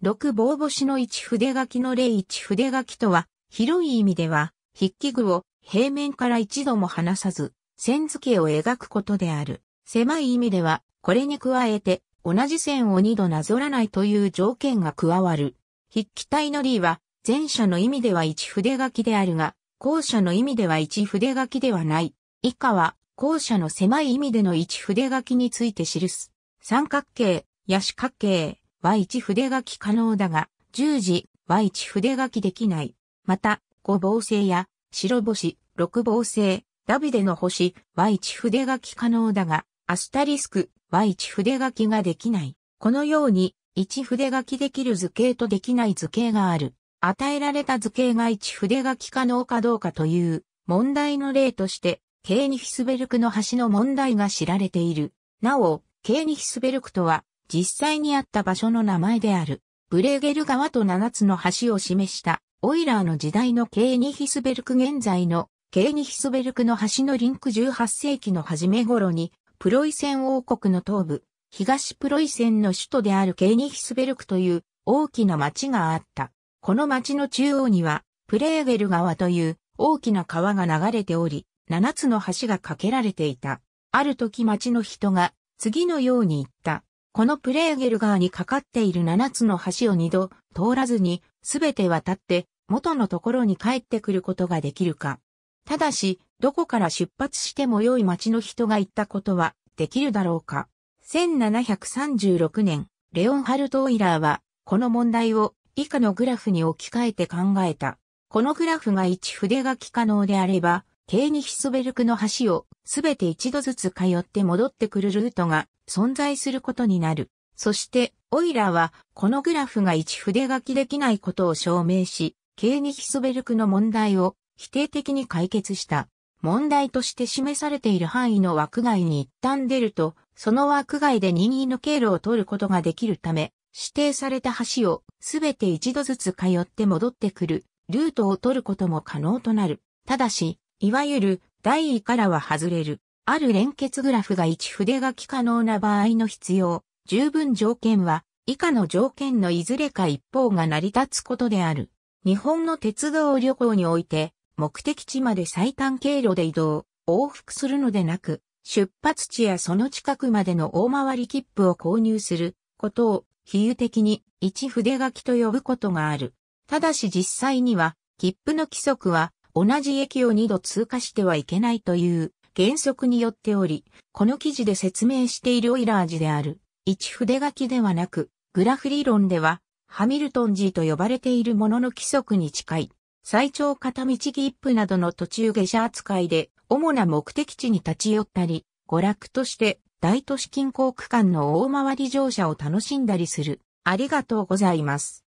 六棒星の一筆書きの例一筆書きとは、広い意味では、筆記具を平面から一度も離さず、線付けを描くことである。狭い意味では、これに加えて、同じ線を二度なぞらないという条件が加わる。筆記体の例は、前者の意味では一筆書きであるが、後者の意味では一筆書きではない。以下は、後者の狭い意味での一筆書きについて記す。三角形や四角形、は一筆書き可能だが、十字は一筆書きできない。また、五芒星や白星、六芒星、ダビデの星は一筆書き可能だが、アスタリスクは一筆書きができない。このように、一筆書きできる図形とできない図形がある。与えられた図形が一筆書き可能かどうかという問題の例として、ケーニヒスベルクの橋の問題が知られている。なお、ケーニヒスベルクとは、実際にあった場所の名前である、ブレーゲル川と7つの橋を示した、オイラーの時代のケーニヒスベルク現在のケーニヒスベルクの橋のリンク18世紀の初め頃に、プロイセン王国の東部、東プロイセンの首都であるケーニヒスベルクという大きな町があった。この町の中央には、プレーゲル川という大きな川が流れており、7つの橋が架けられていた。ある時町の人が次のように言った。このプレーゲル川にかかっている7つの橋を二度通らずに、すべて渡って元のところに帰ってくることができるか。ただし、どこから出発しても良い町の人が行ったことはできるだろうか。1736年、レオンハルト・オイラーは、この問題を以下のグラフに置き換えて考えた。このグラフが1筆書き可能であれば、ケーニヒソベルクの橋をすべて一度ずつ通って戻ってくるルートが存在することになる。そして、オイラーは、このグラフが一筆書きできないことを証明し、ケーニヒソベルクの問題を否定的に解決した。問題として示されている範囲の枠外に一旦出ると、その枠外で任意の経路を取ることができるため、指定された橋をすべて一度ずつ通って戻ってくるルートを取ることも可能となる。ただし、いわゆる第位からは外れる、ある連結グラフが一筆書き可能な場合の必要、十分条件は、以下の条件のいずれか一方が成り立つことである。日本の鉄道旅行において、目的地まで最短経路で移動、往復するのでなく、出発地やその近くまでの大回り切符を購入することを比喩的に一筆書きと呼ぶことがある。ただし実際には、切符の規則は同じ駅を2度通過してはいけないという原則によっており、この記事で説明しているオイラー字である、一筆書きではなく、グラフ理論では、ハミルトン字と呼ばれているものの規則に近い、最長片道切符などの途中下車扱いで、主な目的地に立ち寄ったり、娯楽として大都市近郊区間の大回り乗車を楽しんだりする。ありがとうございます。